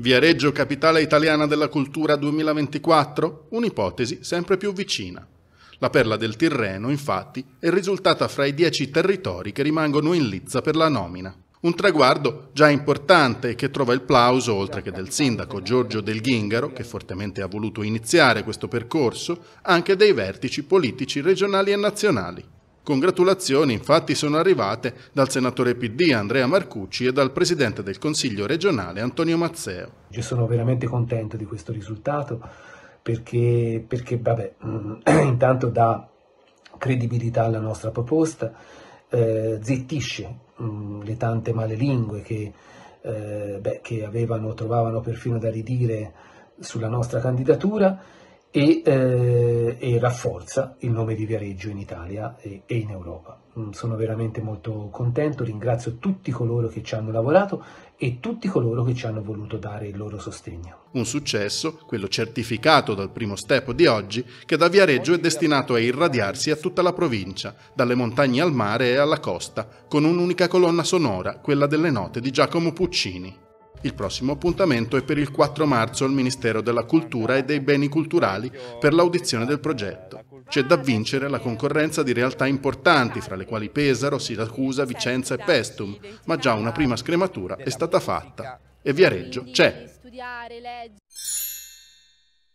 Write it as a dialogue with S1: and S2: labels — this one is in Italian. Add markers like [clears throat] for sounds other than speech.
S1: Viareggio Capitale Italiana della Cultura 2024? Un'ipotesi sempre più vicina. La perla del Tirreno, infatti, è risultata fra i dieci territori che rimangono in lizza per la nomina. Un traguardo già importante che trova il plauso, oltre che del sindaco Giorgio Del Ghingaro, che fortemente ha voluto iniziare questo percorso, anche dei vertici politici regionali e nazionali. Congratulazioni infatti sono arrivate dal senatore PD Andrea Marcucci e dal presidente del Consiglio regionale Antonio Mazzeo.
S2: Io sono veramente contento di questo risultato perché, perché vabbè, [clears throat] intanto dà credibilità alla nostra proposta, eh, zittisce mh, mm, le tante malelingue che, eh, che avevano, trovavano perfino da ridire sulla nostra candidatura e, eh, e, rafforza il nome di Viareggio in Italia e, e, in Europa. Mm, sono veramente molto contento, ringrazio tutti coloro che ci hanno lavorato e tutti coloro che ci hanno voluto dare il loro sostegno.
S1: Un successo, quello certificato dal primo step di oggi, che da Viareggio è destinato a irradiarsi a tutta la provincia, dalle montagne al mare e alla costa, con un'unica colonna sonora, quella delle note di Giacomo Puccini. Il prossimo appuntamento è per il 4 marzo al Ministero della Cultura e dei Beni Culturali per l'audizione del progetto. C'è da vincere la concorrenza di realtà importanti, fra le quali Pesaro, Siracusa, Vicenza e Pestum, ma già una prima scrematura è stata fatta e Viareggio c'è.